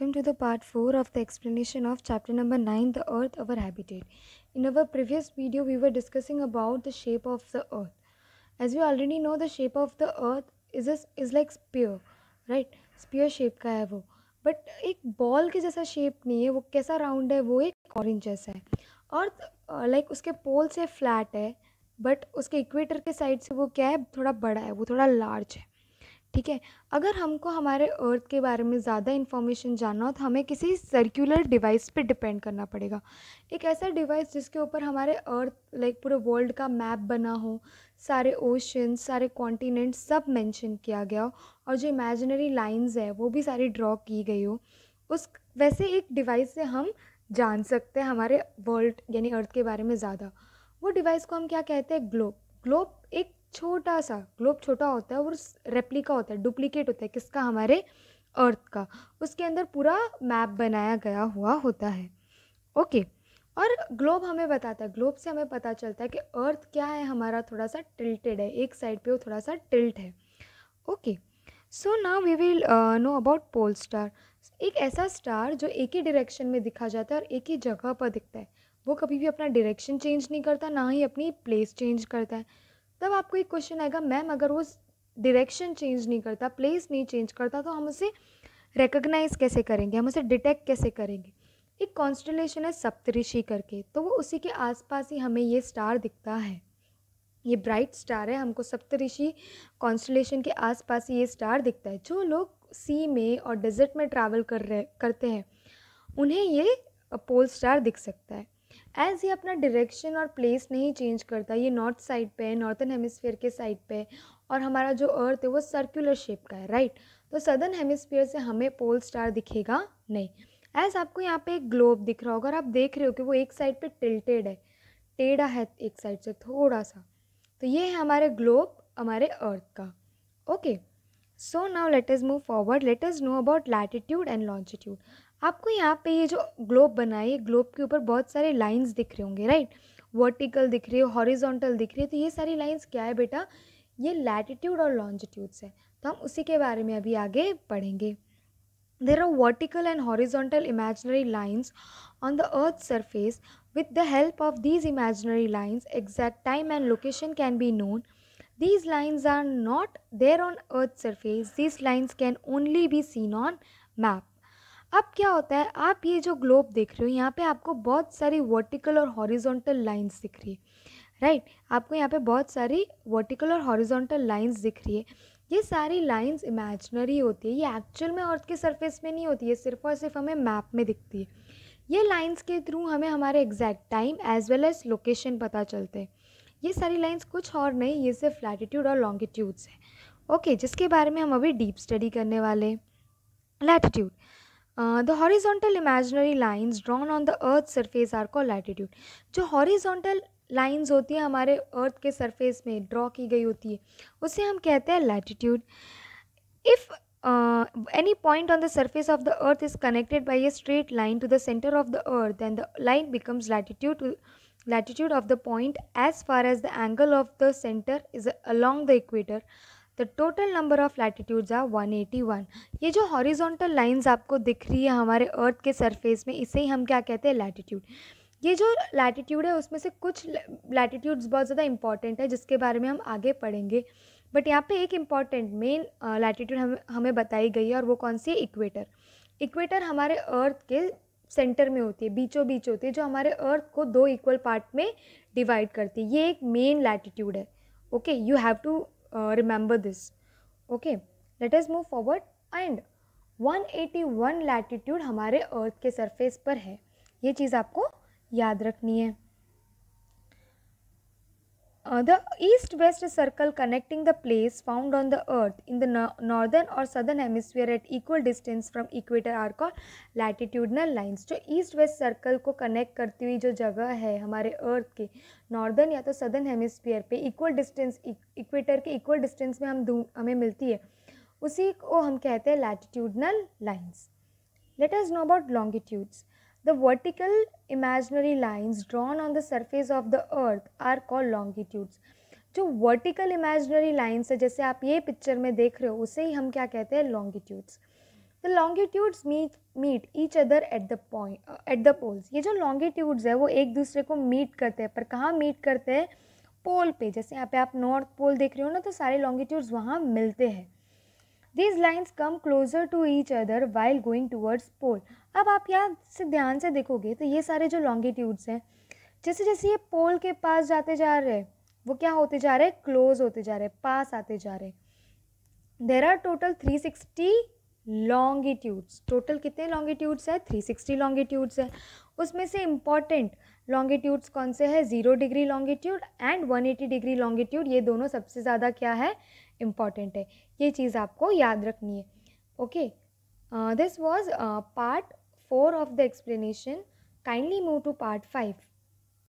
welcome to the part 4 of the explanation of chapter number 9 the earth our habitat in our previous video we were discussing about the shape of the earth as we already know the shape of the earth is a, is like spear right spear shape का है वो but एक ball के जैसा shape नहीं है वो कैसा round है वो एक orange जैसा है और लाइक uh, like उसके पोल से फ्लैट है बट उसके इक्वेटर के साइड से वो क्या है थोड़ा बड़ा है वो थोड़ा लार्ज है ठीक है अगर हमको हमारे अर्थ के बारे में ज़्यादा इन्फॉर्मेशन जानना हो तो हमें किसी सर्कुलर डिवाइस पे डिपेंड करना पड़ेगा एक ऐसा डिवाइस जिसके ऊपर हमारे अर्थ लाइक पूरे वर्ल्ड का मैप बना हो सारे ओशन सारे कॉन्टिनेंट सब मेंशन किया गया हो और जो इमेजिनरी लाइंस है वो भी सारी ड्रॉ की गई हो उस वैसे एक डिवाइस से हम जान सकते हैं हमारे वर्ल्ड यानी अर्थ के बारे में ज़्यादा वो डिवाइस को हम क्या कहते हैं ग्लोब ग्लोब एक छोटा सा ग्लोब छोटा होता है और रेप्लिका होता है डुप्लीकेट होता है किसका हमारे अर्थ का उसके अंदर पूरा मैप बनाया गया हुआ होता है ओके और ग्लोब हमें बताता है ग्लोब से हमें पता चलता है कि अर्थ क्या है हमारा थोड़ा सा टिल्टेड है एक साइड पे वो थोड़ा सा टिल्ट है okay so now we will know about pole star एक ऐसा स्टार जो एक ही डायरेक्शन में दिखा जाता है और एक ही जगह पर दिखता है वो कभी भी अपना डायरेक्शन चेंज नहीं करता ना ही अपनी प्लेस चेंज करता है तब आपको एक क्वेश्चन आएगा मैम अगर वो डायरेक्शन चेंज नहीं करता प्लेस नहीं चेंज करता तो हम उसे रिकग्नाइज कैसे करेंगे हम उसे डिटेक्ट कैसे करेंगे एक कॉन्स्टलेशन है सप्तऋषि करके तो वो उसी के आसपास ही हमें ये स्टार दिखता है ये ब्राइट स्टार है हमको सप्तऋषि कॉन्स्टलेशन के आसपास ही ये स्टार दिखता है जो लोग सी में और डेजर्ट में ट्रैवल कर रहे करते हैं उन्हें ये पोल स्टार दिख सकता है एज़ ये अपना डायरेक्शन और प्लेस नहीं चेंज करता ये नॉर्थ साइड पे है नॉर्थन हेमिसफेयर के साइड पे और हमारा जो अर्थ है वो सर्कुलर शेप का है राइट तो सदर्न हेमिसफेयर से हमें पोल स्टार दिखेगा नहीं एज आपको यहाँ पे एक ग्लोब दिख रहा होगा और आप देख रहे हो कि वो एक साइड पे टिल्टेड है टेढ़ा है एक साइड से थोड़ा सा तो ये है हमारे ग्लोब हमारे अर्थ का okay so now let's move forward let's know about latitude and longitude आपको यहाँ पे ये जो ग्लोब बना बनाए ग्लोब के ऊपर बहुत सारे लाइंस दिख रहे होंगे राइट वर्टिकल दिख रहे हो हॉरिजॉन्टल दिख रही है तो ये सारी लाइंस क्या है बेटा ये लैटिट्यूड और लॉन्जिट्यूड्स है तो हम उसी के बारे में अभी आगे पढ़ेंगे there are vertical and horizontal imaginary lines on the earth surface with the help of these imaginary lines exact time and location can be known these lines are not there on earth surface these lines can only be seen on map अब क्या होता है आप ये जो globe देख रहे हो यहाँ पे आपको बहुत सारी वर्टिकल और हॉरिजॉन्टल लाइंस दिख रही है राइट right? आपको यहाँ पे बहुत सारी वर्टिकल और हॉरिजॉन्टल लाइंस दिख रही है ये सारी लाइंस इमेजनरी होती है ये एक्चुअल में अर्थ के सरफेस में नहीं होती है सिर्फ और सिर्फ हमें मैप में दिखती है ये लाइंस के थ्रू हमें हमारे exact time as well as location पता चलते हैं ये सारी लाइंस कुछ और नहीं ये सिर्फ लैटिट्यूड और लॉन्गिट्यूड्स हैं ओके जिसके बारे में हम अभी डीप स्टडी करने वाले हैं latitude the horizontal imaginary lines drawn on the earth surface are called latitude. जो horizontal lines होती है हमारे earth के surface में draw की गई होती है उसे हम कहते हैं latitude if uh, any point on the surface of the earth is connected by a straight line to the center of the earth then the line becomes latitude to latitude of the point as far as the angle of the center is along the equator the total number of latitudes are 181 ये जो horizontal lines आपको दिख रही है हमारे earth के surface में इसे ही हम क्या कहते हैं लैटिट्यूड ये जो लैटिट्यूड है उसमें से कुछ लैटिट्यूड्स बहुत ज़्यादा इंपॉर्टेंट है जिसके बारे में हम आगे पढ़ेंगे बट यहाँ पे एक इम्पॉर्टेंट मेन लैटिट्यूड हम हमें बताई गई है और वो कौन सी है इक्वेटर इक्वेटर हमारे अर्थ के सेंटर में होती है बीचों बीच होती है जो हमारे अर्थ को दो इक्वल पार्ट में डिवाइड करती है ये एक मेन लैटिट्यूड है okay you have to uh, remember this okay let us move forward and 181 latitude हमारे अर्थ के सरफेस पर है ये चीज़ आपको याद रखनी है Uh, the east-west circle connecting the plates found on the earth in the no northern or southern hemisphere at equal distance from equator are called latitudinal lines. जो east-west circle को connect करती हुई जो जगह है हमारे earth के northern या तो southern hemisphere पे equal distance equator के equal distance में हम हमें मिलती है उसी को हम कहते हैं latitudinal lines. Let us know about longitudes. The vertical imaginary lines drawn on the surface of the earth are called longitudes. जो वर्टिकल इमेजनरी लाइन्स है जैसे आप ये पिक्चर में देख रहे हो उसे ही हम क्या कहते हैं longitudes the longitudes meet meet each other at the point at the poles ये जो लॉन्गिट्यूड्स है वो एक दूसरे को मीट करते हैं पर कहाँ मीट करते हैं पोल पे जैसे यहाँ पे आप नॉर्थ पोल देख रहे हो ना तो सारे लॉन्गिट्यूड्स वहाँ मिलते हैं these lines come closer to each other while going towards pole अब आप यहाँ से ध्यान से देखोगे तो ये सारे जो लॉन्गिट्यूड्स हैं जैसे जैसे ये पोल के पास जाते जा रहे हैं वो क्या होते जा रहे हैं क्लोज होते जा रहे हैं पास आते जा रहे हैं there are total three sixty longitudes total कितने लॉन्गिट्यूड्स है थ्री सिक्सटी लॉन्गिट्यूड्स है उसमें से इम्पॉर्टेंट लॉन्गिट्यूड्स कौन से हैं zero degree longitude and one eighty degree longitude ये दोनों सबसे ज़्यादा क्या है इम्पॉर्टेंट है ये चीज़ आपको याद रखनी है okay this was part four of the explanation kindly move to part five